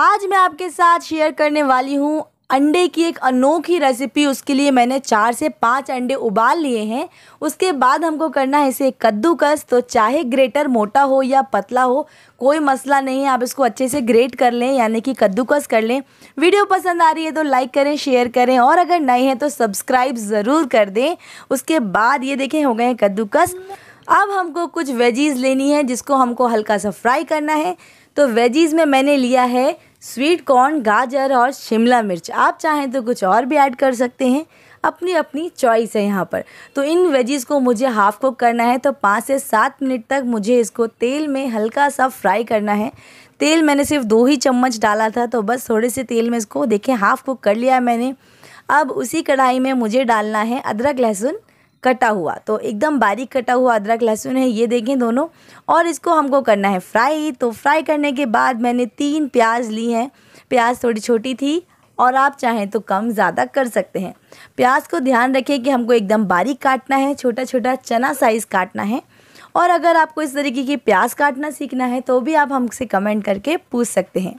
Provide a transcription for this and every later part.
आज मैं आपके साथ शेयर करने वाली हूँ अंडे की एक अनोखी रेसिपी उसके लिए मैंने चार से पाँच अंडे उबाल लिए हैं उसके बाद हमको करना है इसे कद्दूकस तो चाहे ग्रेटर मोटा हो या पतला हो कोई मसला नहीं है आप इसको अच्छे से ग्रेट कर लें यानी कि कद्दूकस कर लें वीडियो पसंद आ रही है तो लाइक करें शेयर करें और अगर नए हैं तो सब्सक्राइब ज़रूर कर दें उसके बाद ये देखें हो गए हैं कद्दूकस अब हमको कुछ वेजीज़ लेनी है जिसको हमको हल्का सा फ्राई करना है तो वेजीज़ में मैंने लिया है स्वीट कॉर्न गाजर और शिमला मिर्च आप चाहें तो कुछ और भी ऐड कर सकते हैं अपनी अपनी चॉइस है यहाँ पर तो इन वेजीज़ को मुझे हाफ़ कुक करना है तो पाँच से सात मिनट तक मुझे इसको तेल में हल्का सा फ्राई करना है तेल मैंने सिर्फ दो ही चम्मच डाला था तो बस थोड़े से तेल में इसको देखें हाफ़ कुक कर लिया मैंने अब उसी कढ़ाई में मुझे डालना है अदरक लहसुन कटा हुआ तो एकदम बारीक कटा हुआ अदरक लहसुन है ये देखें दोनों और इसको हमको करना है फ्राई तो फ्राई करने के बाद मैंने तीन प्याज ली हैं प्याज थोड़ी छोटी थी और आप चाहें तो कम ज़्यादा कर सकते हैं प्याज को ध्यान रखें कि हमको एकदम बारीक काटना है छोटा छोटा चना साइज़ काटना है और अगर आपको इस तरीके की प्याज काटना सीखना है तो भी आप हमसे कमेंट करके पूछ सकते हैं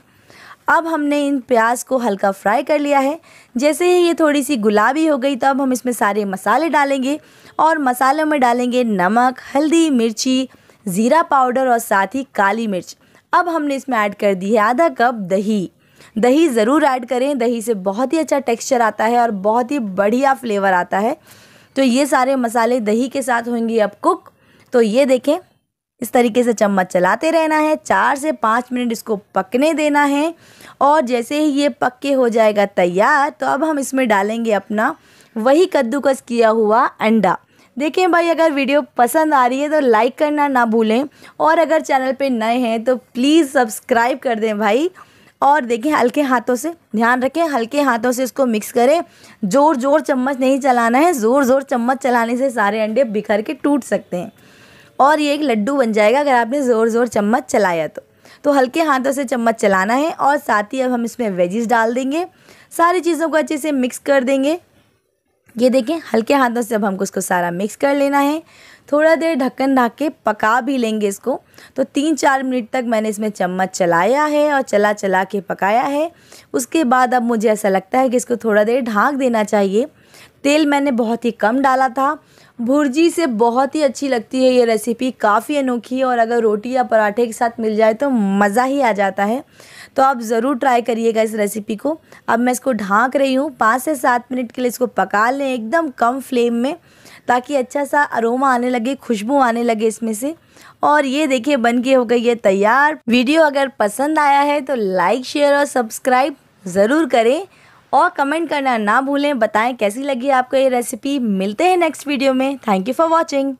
अब हमने इन प्याज को हल्का फ्राई कर लिया है जैसे ही ये थोड़ी सी गुलाबी हो गई तो अब हम इसमें सारे मसाले डालेंगे और मसालों में डालेंगे नमक हल्दी मिर्ची ज़ीरा पाउडर और साथ ही काली मिर्च अब हमने इसमें ऐड कर दी है आधा कप दही दही ज़रूर ऐड करें दही से बहुत ही अच्छा टेक्सचर आता है और बहुत ही बढ़िया फ्लेवर आता है तो ये सारे मसाले दही के साथ होंगे अब कुक तो ये देखें इस तरीके से चम्मच चलाते रहना है चार से पाँच मिनट इसको पकने देना है और जैसे ही ये पक्के हो जाएगा तैयार तो अब हम इसमें डालेंगे अपना वही कद्दूकस किया हुआ अंडा देखें भाई अगर वीडियो पसंद आ रही है तो लाइक करना ना भूलें और अगर चैनल पे नए हैं तो प्लीज़ सब्सक्राइब कर दें भाई और देखें हल्के हाथों से ध्यान रखें हल्के हाथों से इसको मिक्स करें ज़ोर ज़ोर चम्मच नहीं चलाना है ज़ोर ज़ोर चम्मच चलाने से सारे अंडे बिखर के टूट सकते हैं और ये एक लड्डू बन जाएगा अगर आपने ज़ोर ज़ोर चम्मच चलाया तो तो हल्के हाथों से चम्मच चलाना है और साथ ही अब हम इसमें वेजिस डाल देंगे सारी चीज़ों को अच्छे से मिक्स कर देंगे ये देखें हल्के हाथों से अब हमको इसको सारा मिक्स कर लेना है थोड़ा देर ढक्कन ढाक के पका भी लेंगे इसको तो तीन चार मिनट तक मैंने इसमें चम्मच चलाया है और चला चला के पकाया है उसके बाद अब मुझे ऐसा लगता है कि इसको थोड़ा देर ढाँक देना चाहिए तेल मैंने बहुत ही कम डाला था भुर्जी से बहुत ही अच्छी लगती है ये रेसिपी काफ़ी अनोखी है और अगर रोटी या पराठे के साथ मिल जाए तो मज़ा ही आ जाता है तो आप ज़रूर ट्राई करिएगा इस रेसिपी को अब मैं इसको ढाँक रही हूँ पाँच से सात मिनट के लिए इसको पका लें एकदम कम फ्लेम में ताकि अच्छा सा अरोमा आने लगे खुशबू आने लगे इसमें से और ये देखिए बन के हो गई है तैयार वीडियो अगर पसंद आया है तो लाइक शेयर और सब्सक्राइब ज़रूर करें और कमेंट करना ना भूलें बताएं कैसी लगी आपको ये रेसिपी मिलते हैं नेक्स्ट वीडियो में थैंक यू फॉर वॉचिंग